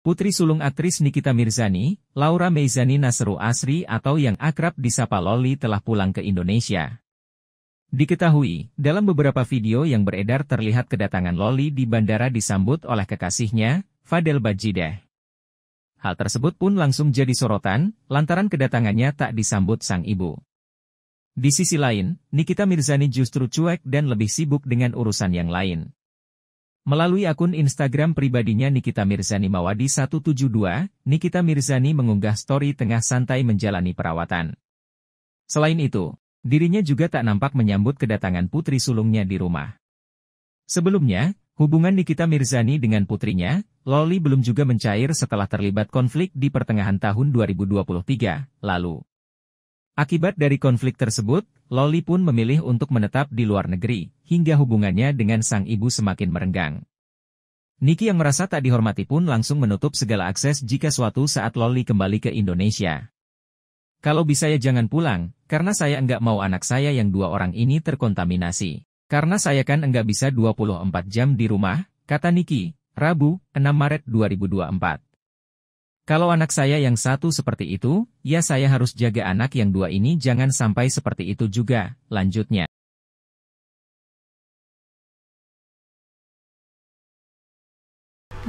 Putri sulung aktris Nikita Mirzani, Laura Meizani Nasru Asri atau yang akrab disapa Loli telah pulang ke Indonesia. Diketahui, dalam beberapa video yang beredar terlihat kedatangan Loli di bandara disambut oleh kekasihnya, Fadel Bajideh. Hal tersebut pun langsung jadi sorotan, lantaran kedatangannya tak disambut sang ibu. Di sisi lain, Nikita Mirzani justru cuek dan lebih sibuk dengan urusan yang lain. Melalui akun Instagram pribadinya Nikita Mirzani Mawadi 172, Nikita Mirzani mengunggah story tengah santai menjalani perawatan. Selain itu, dirinya juga tak nampak menyambut kedatangan putri sulungnya di rumah. Sebelumnya, hubungan Nikita Mirzani dengan putrinya, Loli belum juga mencair setelah terlibat konflik di pertengahan tahun 2023 lalu. Akibat dari konflik tersebut, Loli pun memilih untuk menetap di luar negeri, hingga hubungannya dengan sang ibu semakin merenggang. Niki yang merasa tak dihormati pun langsung menutup segala akses jika suatu saat Loli kembali ke Indonesia. Kalau bisa ya jangan pulang, karena saya enggak mau anak saya yang dua orang ini terkontaminasi. Karena saya kan enggak bisa 24 jam di rumah, kata Niki, Rabu, 6 Maret 2024. Kalau anak saya yang satu seperti itu, ya saya harus jaga anak yang dua ini jangan sampai seperti itu juga, lanjutnya.